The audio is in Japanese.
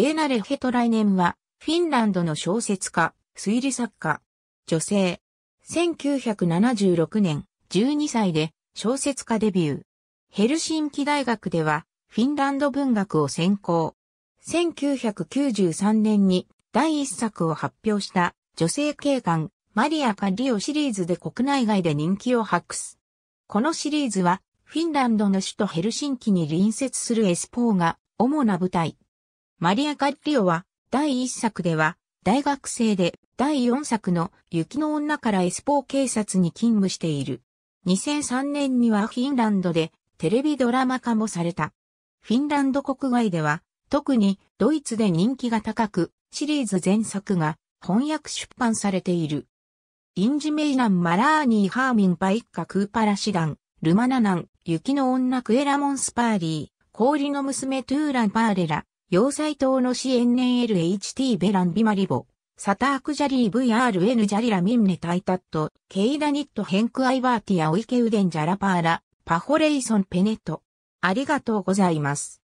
レーナ・レヘトライネンは、フィンランドの小説家、推理作家、女性。1976年、12歳で小説家デビュー。ヘルシンキ大学では、フィンランド文学を専攻。1993年に第一作を発表した女性警官マリア・カリオシリーズで国内外で人気を博す。このシリーズはフィンランドの首都ヘルシンキに隣接するエスポーが主な舞台。マリア・カッリオは、第1作では、大学生で、第4作の雪の女からエスポー警察に勤務している。2003年にはフィンランドでテレビドラマ化もされた。フィンランド国外では、特にドイツで人気が高く、シリーズ前作が翻訳出版されている。インジメイナン・マラーニー・ハーミン・パイッカ・クーパラシダン、ルマナナン、雪の女クエラモン・スパーリー、氷の娘トゥーラン・パーレラ、要塞島の支援年 LHT ベランビマリボ、サタークジャリー VRN ジャリラミンネタイタット、ケイダニットヘンクアイバーティアオイケウデンジャラパーラ、パホレイソンペネット。ありがとうございます。